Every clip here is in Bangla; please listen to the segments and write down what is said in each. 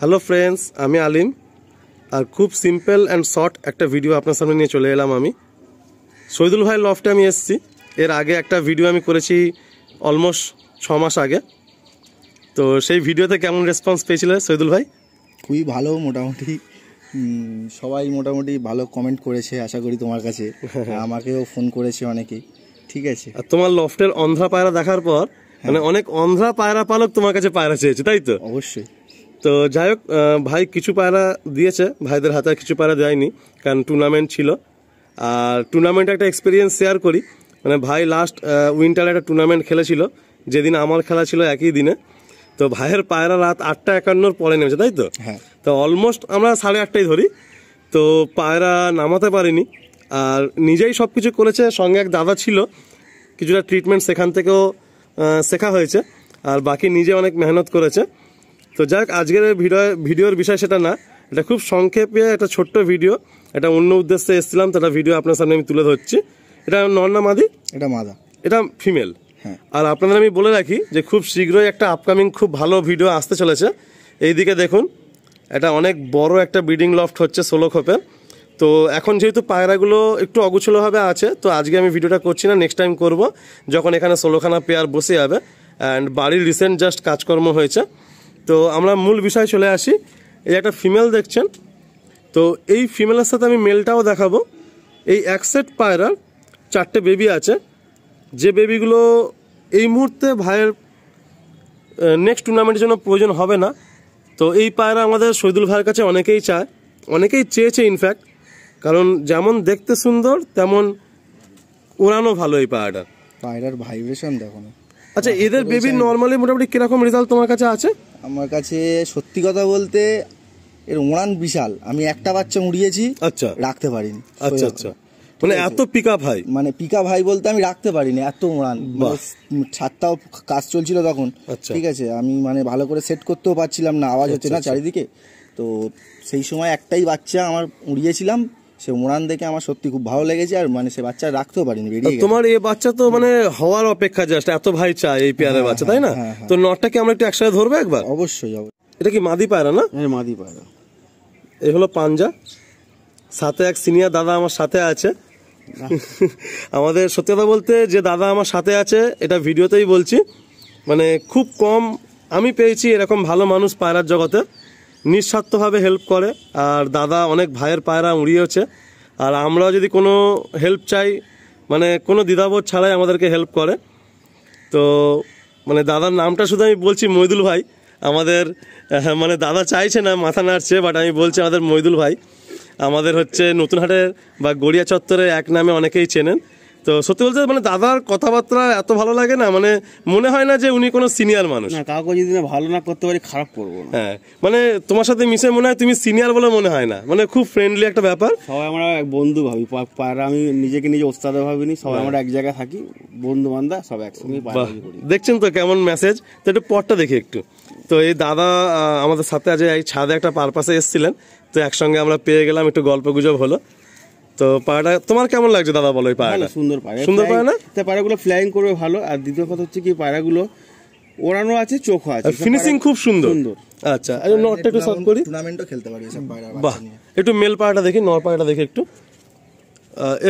হ্যালো ফ্রেন্ডস আমি আলিম আর খুব সিম্পল অ্যান্ড শর্ট একটা ভিডিও আপনার সামনে নিয়ে চলে এলাম আমি শহীদুল ভাই লফটে আমি এসেছি এর আগে একটা ভিডিও আমি করেছি অলমোস্ট ছ মাস আগে তো সেই ভিডিওতে কেমন রেসপন্স পেয়েছিল শহীদুল ভাই খুবই ভালো মোটামুটি সবাই মোটামুটি ভালো কমেন্ট করেছে আশা করি তোমার কাছে আমাকেও ফোন করেছে অনেকেই ঠিক আছে আর তোমার লফটের অন্ধ্রা পায়রা দেখার পর হ্যাঁ। মানে অনেক অন্ধ্রা পায়রা পালক তোমার কাছে পায়রা চেয়েছে তাই তো অবশ্যই তো যাই হোক ভাই কিছু পায়রা দিয়েছে ভাইদের হাতে কিছু পায়রা দেয়নি কারণ টুর্নামেন্ট ছিল আর টুর্নামেন্টে একটা এক্সপিরিয়েন্স শেয়ার করি মানে ভাই লাস্ট উইন্টারে একটা টুর্নামেন্ট খেলেছিল যেদিন আমার খেলা ছিল একই দিনে তো ভাইয়ের পায়রা রাত আটটা একান্নর পরে নেমেছে তাই তো হ্যাঁ তো অলমোস্ট আমরা সাড়ে আটটাই ধরি তো পায়রা নামাতে পারিনি আর নিজেই সব কিছু করেছে সঙ্গে এক দাদা ছিল কিছুটা ট্রিটমেন্ট সেখান থেকেও শেখা হয়েছে আর বাকি নিজে অনেক মেহনত করেছে তো যাক আজকের ভিডিও ভিডিওর বিষয় সেটা না এটা খুব সংক্ষেপে একটা ছোট্ট ভিডিও এটা অন্য উদ্দেশ্যে এসেছিলাম একটা ভিডিও আপনার সামনে আমি তুলে ধরছি এটা নর না মাদি এটা মাদা এটা ফিমেল হ্যাঁ। আর আপনাদের আমি বলে রাখি যে খুব শীঘ্রই একটা আপকামিং খুব ভালো ভিডিও আসতে চলেছে এইদিকে দেখুন এটা অনেক বড় একটা ব্রিডিং লফট হচ্ছে ষোলো খোপের তো এখন যেহেতু পায়রাগুলো একটু অগুছলোভাবে আছে তো আজকে আমি ভিডিওটা করছি না নেক্সট টাইম করব যখন এখানে ষোলোখানা পেয়ার বসে যাবে অ্যান্ড বাড়ির রিসেন্ট জাস্ট কাজকর্ম হয়েছে তো আমরা মূল বিষয়ে চলে আসি এই একটা ফিমেল দেখছেন তো এই ফিমেলের সাথে আমি মেলটাও দেখাবো এই এক সেট পায়রার চারটে বেবি আছে যে বেবিগুলো এই মুহূর্তে ভাইয়ের নেক্সট টুর্নামেন্টের জন্য প্রয়োজন হবে না তো এই পায়রা আমাদের শহীদুল ভাইয়ের কাছে অনেকেই চায় অনেকেই চেয়েছে ইনফ্যাক্ট কারণ যেমন দেখতে সুন্দর তেমন ওড়ানো ভালো এই পায়রাটা পায়রার ভাইব্রেশন দেখো না আচ্ছা এদের বেবি নর্মালি মোটামুটি কিরকম রেজাল্ট তোমার কাছে আছে আমার কাছে সত্যি কথা বলতে এর উড়ান বিশাল আমি একটা বাচ্চা উড়িয়েছি আচ্ছা রাখতে পারিনি আচ্ছা আচ্ছা মানে এত পিকা ভাই মানে পিকা ভাই বলতে আমি রাখতে পারিনি এত উড়ান মানে ছাদটাও কাজ চলছিল তখন আচ্ছা। ঠিক আছে আমি মানে ভালো করে সেট করতেও পারছিলাম না আওয়াজ আচ্ছা, হচ্ছে না আচ্ছা। চারিদিকে তো সেই সময় একটাই বাচ্চা আমার উড়িয়েছিলাম সে উড়ান দেখে আমার সত্যি খুব ভালো লেগেছে আর মানে সে বাচ্চা রাখতেও পারিনি তোমার এই বাচ্চা তো মানে হওয়ার অপেক্ষা জাস্ট এত ভাই চায় এই পেয়ারের হ্যাঁ, বাচ্চা তাই না হ্যাঁ, হ্যাঁ, তো নটটাকে আমরা একটু একসাথে ধরবো একবার অবশ্যই এটা কি মাদি পায়রা না মাদি পায়রা এই হলো পাঞ্জা সাথে এক সিনিয়র দাদা আমার সাথে আছে আমাদের সত্যি কথা বলতে যে দাদা আমার সাথে আছে এটা ভিডিওতেই বলছি মানে খুব কম আমি পেয়েছি এরকম ভালো মানুষ পায়রার জগতে নিঃস্বার্থভাবে হেল্প করে আর দাদা অনেক ভাইয়ের পায়রা উড়িয়েছে আর আমরা যদি কোনো হেল্প চাই মানে কোনো দ্বিধাবোধ ছাড়াই আমাদেরকে হেল্প করে তো মানে দাদার নামটা শুধু আমি বলছি মৈদুল ভাই আমাদের মানে দাদা চাইছে না মাথা নাড়ছে বাট আমি বলছি আমাদের মৈদুল ভাই আমাদের হচ্ছে নতুনহাটের বা গড়িয়া চত্বরে এক নামে অনেকেই চেনেন তো সত্যি বলতে মানে দাদার কথাবার্তা এত ভালো লাগে না মানে মনে হয় না যে উনি কোনো সিনিয়র মানুষ না কাউকে যদি ভালো না করতে পারি খারাপ করবো না হ্যাঁ মানে তোমার সাথে মিশে মনে হয় তুমি সিনিয়র বলে মনে হয় না মানে খুব ফ্রেন্ডলি একটা ব্যাপার সবাই আমরা বন্ধু ভাবি পায়রা আমি নিজেকে নিজে ওস্তাদ ভাবিনি সবাই হ্যাঁ। আমরা এক জায়গায় থাকি বন্ধু বান্ধব সব একসঙ্গে দেখছেন তো কেমন মেসেজ তো একটু পরটা দেখি একটু তো এই দাদা আমাদের সাথে আজ এই ছাদে একটা পারপাসে এসেছিলেন তো একসঙ্গে আমরা পেয়ে গেলাম একটু গল্প গুজব হলো তো পায়রা তোমার কেমন লাগছে দাদা বলো এই পায়রা সুন্দর পায়রা সুন্দর পায়রা না তো পায়রাগুলো ফ্লাইং করবে ভালো আর দ্বিতীয় কথা হচ্ছে কি পায়রাগুলো ওড়ানো আছে চোখও আছে ফিনিশিং খুব সুন্দর আচ্ছা, আচ্ছা আর নটটা একটু সাফ করি টুর্নামেন্টও খেলতে পারি এসব পায়রা বাহ একটু মেল পায়রাটা দেখি নর পায়রাটা দেখি একটু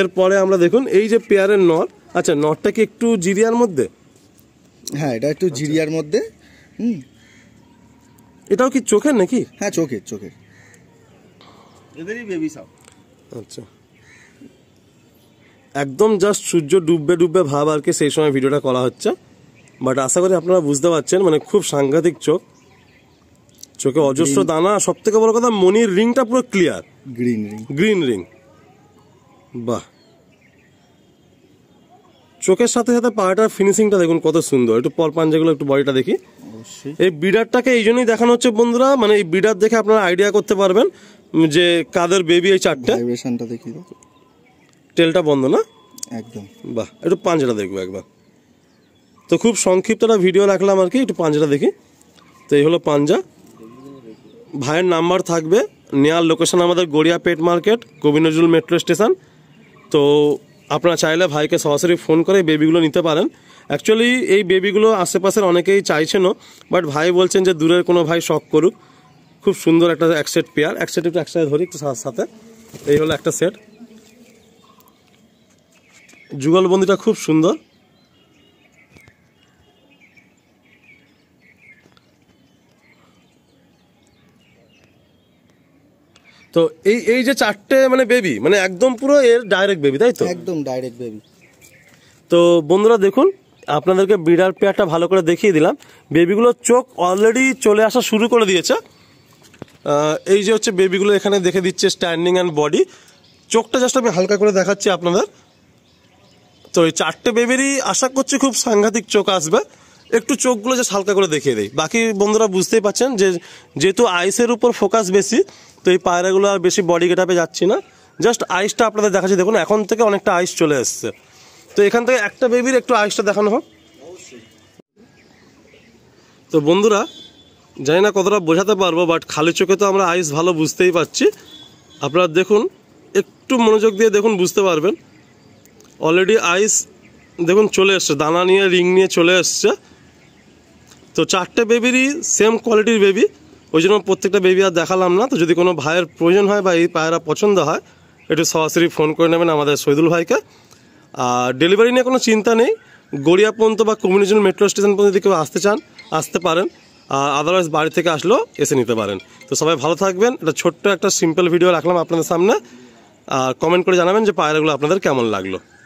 এরপরে আমরা দেখুন এই যে পেয়ারের নর আচ্ছা নটটা কি একটু জিরিয়ার মধ্যে হ্যাঁ এটা একটু আচ্ছা। জিরিয়ার মধ্যে হুম এটাও কি চোখের নাকি হ্যাঁ চোখের চোখের এদেরই বেবি সাপ আচ্ছা একদম জাস্ট সূর্য ডুববে ডুববে ভাব আর কি সেই সময় ভিডিওটা করা হচ্ছে বাট আশা করি আপনারা বুঝতে পারছেন মানে খুব সাংঘাতিক চোখ চোখে অজস্র দানা সব থেকে বড় কথা মনির রিংটা পুরো clear green ring green ring বাহ চোখের সাথে সাথে পাহাড়টার ফিনিশিংটা দেখুন কত সুন্দর একটু পর পাঞ্জাগুলো একটু বডিটা দেখি এই বিডারটাকে এই জন্যই দেখানো হচ্ছে বন্ধুরা মানে এই বিডার দেখে আপনারা আইডিয়া করতে পারবেন যে কাদের বেবি এই চারটা দেখি টেলটা বন্ধ না একদম বাহ একটু পাঞ্জরা দেখবো একবার তো খুব সংক্ষিপ্ত একটা ভিডিও রাখলাম আর কি একটু পাঞ্জরা দেখি তো এই হলো পাঞ্জা ভাইয়ের নাম্বার থাকবে নেয়ার লোকেশন আমাদের গড়িয়া পেট মার্কেট কবি নজরুল মেট্রো স্টেশন তো আপনারা চাইলে ভাইকে সরাসরি ফোন করে বেবিগুলো নিতে পারেন অ্যাকচুয়ালি এই বেবিগুলো আশেপাশের অনেকেই চাইছেনও বাট ভাই বলছেন যে দূরের কোনো ভাই শখ করুক খুব সুন্দর একটা এক সেট পেয়ার এক সেট একটু একসাথে ধরি একটু সাথে এই হলো একটা সেট যুগলবন্দিটা খুব সুন্দর তো এই এই যে চারটে মানে বেবি মানে একদম পুরো এর ডাইরেক্ট বেবি তাই তো একদম ডাইরেক্ট বেবি তো বন্ধুরা দেখুন আপনাদেরকে বিড়ার পেয়ারটা ভালো করে দেখিয়ে দিলাম বেবিগুলোর চোখ অলরেডি চলে আসা শুরু করে দিয়েছে এই যে হচ্ছে বেবিগুলো এখানে দেখে দিচ্ছে স্ট্যান্ডিং অ্যান্ড বডি চোখটা জাস্ট আমি হালকা করে দেখাচ্ছি আপনাদের তো এই চারটে বেবিরই আশা করছি খুব সাংঘাতিক চোখ আসবে একটু চোখগুলো যে হালকা করে দেখিয়ে দেয় বাকি বন্ধুরা বুঝতেই পারছেন যে যেহেতু আইসের উপর ফোকাস বেশি তো এই পায়রাগুলো আর বেশি বডি গেটাপে যাচ্ছি না জাস্ট আইসটা আপনাদের দেখাচ্ছি দেখুন এখন থেকে অনেকটা আইস চলে এসছে তো এখান থেকে একটা বেবির একটু আইসটা দেখানো হোক তো বন্ধুরা জানি না কতটা বোঝাতে পারবো বাট খালি চোখে তো আমরা আইস ভালো বুঝতেই পারছি আপনারা দেখুন একটু মনোযোগ দিয়ে দেখুন বুঝতে পারবেন অলরেডি আইস দেখুন চলে এসছে দানা নিয়ে রিং নিয়ে চলে এসছে তো চারটে বেবিরই সেম কোয়ালিটির বেবি ওই জন্য প্রত্যেকটা বেবি আর দেখালাম না তো যদি কোনো ভাইয়ের প্রয়োজন হয় বা এই পায়রা পছন্দ হয় একটু সরাসরি ফোন করে নেবেন আমাদের শহীদুল ভাইকে আর ডেলিভারি নিয়ে কোনো চিন্তা নেই গড়িয়া পর্যন্ত বা কমিউনিজন মেট্রো স্টেশন পর্যন্ত যদি কেউ আসতে চান আসতে পারেন আর আদারওয়াইজ বাড়ি থেকে আসলেও এসে নিতে পারেন তো সবাই ভালো থাকবেন এটা ছোট্ট একটা সিম্পল ভিডিও রাখলাম আপনাদের সামনে আর কমেন্ট করে জানাবেন যে পায়রাগুলো আপনাদের কেমন লাগলো